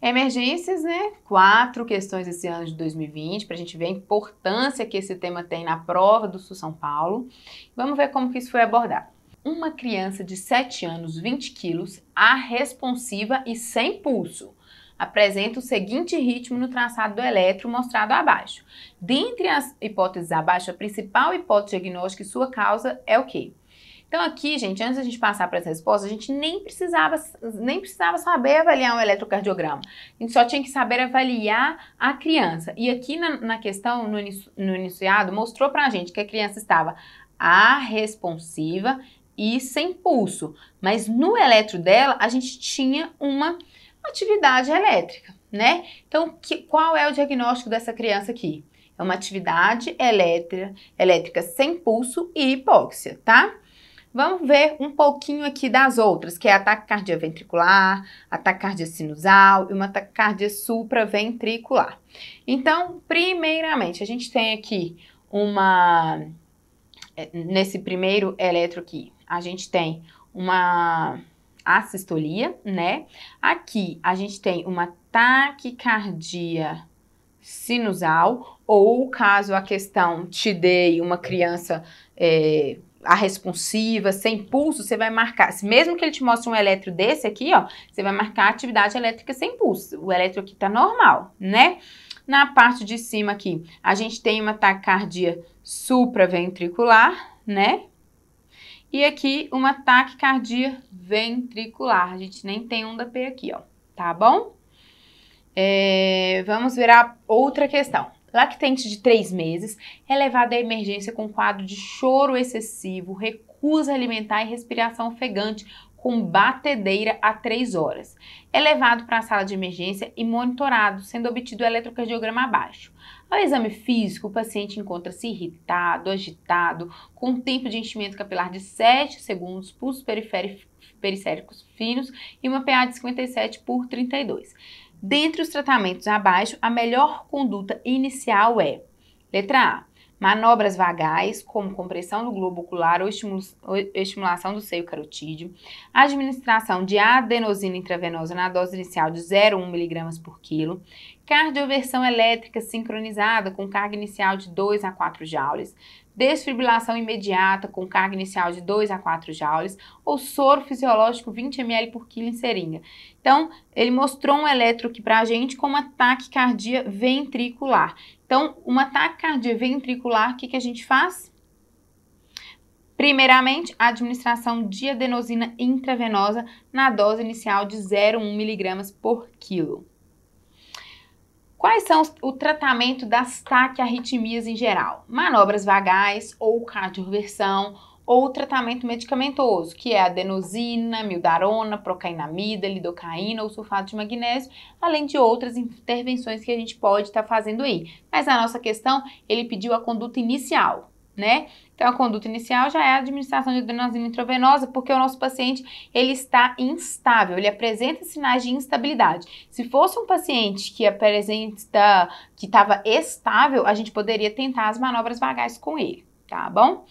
Emergências, né? Quatro questões esse ano de 2020, para a gente ver a importância que esse tema tem na prova do Sul São Paulo. Vamos ver como que isso foi abordado. Uma criança de 7 anos, 20 quilos, arresponsiva e sem pulso apresenta o seguinte ritmo no traçado do eletro mostrado abaixo. Dentre as hipóteses abaixo, a principal hipótese diagnóstica e sua causa é o quê? Então aqui, gente, antes da gente passar para essa resposta, a gente nem precisava, nem precisava saber avaliar um eletrocardiograma. A gente só tinha que saber avaliar a criança. E aqui na, na questão, no, no iniciado, mostrou para a gente que a criança estava arresponsiva e sem pulso. Mas no eletro dela, a gente tinha uma atividade elétrica, né? Então, que, qual é o diagnóstico dessa criança aqui? É uma atividade elétrica, elétrica sem pulso e hipóxia, tá? Vamos ver um pouquinho aqui das outras, que é ataque cardioventricular, ataque sinusal e uma taquicardia supraventricular. Então, primeiramente, a gente tem aqui uma... É, nesse primeiro eletro aqui, a gente tem uma assistolia, né? Aqui, a gente tem uma taquicardia sinusal, ou caso a questão te dê uma criança... É, a responsiva, sem pulso, você vai marcar, mesmo que ele te mostre um eletro desse aqui, ó, você vai marcar atividade elétrica sem pulso. O eletro aqui tá normal, né? Na parte de cima aqui, a gente tem uma taquicardia supraventricular, né? E aqui uma taquicardia ventricular. A gente nem tem onda P aqui, ó, tá bom? É, vamos ver a outra questão. Lactente de 3 meses é levado à emergência com quadro de choro excessivo, recusa alimentar e respiração ofegante com batedeira a 3 horas. É levado para a sala de emergência e monitorado, sendo obtido o eletrocardiograma abaixo. Ao exame físico, o paciente encontra-se irritado, agitado, com um tempo de enchimento capilar de 7 segundos, pulsos periféricos finos e uma PA de 57 por 32. Dentre os tratamentos abaixo, a melhor conduta inicial é: letra A, manobras vagais, como compressão do globo ocular ou, estimulação do seio carotídeo, administração de adenosina intravenosa na dose inicial de 0,1 mg por quilo, cardioversão elétrica sincronizada com carga inicial de 2 a 4 joules, desfibrilação imediata com carga inicial de 2 a 4 joules ou soro fisiológico 20 ml por quilo em seringa. Então, ele mostrou um eletro aqui para a gente com uma taquicardia ventricular. Então, uma taquicardia ventricular, o que, que a gente faz? Primeiramente, a administração de adenosina intravenosa na dose inicial de 0,1 mg por quilo. Quais são o tratamento das taquiarritmias em geral? Manobras vagais ou cardioversão ou tratamento medicamentoso, que é adenosina, mildarona, procainamida, lidocaína ou sulfato de magnésio, além de outras intervenções que a gente pode estar tá fazendo aí. Mas a nossa questão, ele pediu a conduta inicial né? Então, a conduta inicial já é a administração de adrenalina intravenosa, porque o nosso paciente, ele está instável, ele apresenta sinais de instabilidade. Se fosse um paciente que apresenta, que estava estável, a gente poderia tentar as manobras vagais com ele, tá bom?